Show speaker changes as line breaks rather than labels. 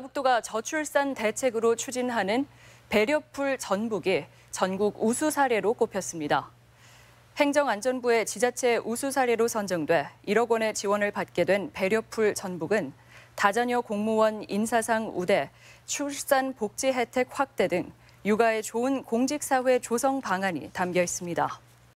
전라북도가 저출산 대책으로 추진하는 배려풀 전북이 전국 우수 사례로 꼽혔습니다. 행정안전부의 지자체 우수 사례로 선정돼 1억 원의 지원을 받게 된 배려풀 전북은 다자녀 공무원 인사상 우대, 출산 복지 혜택 확대 등 육아에 좋은 공직사회 조성 방안이 담겨 있습니다.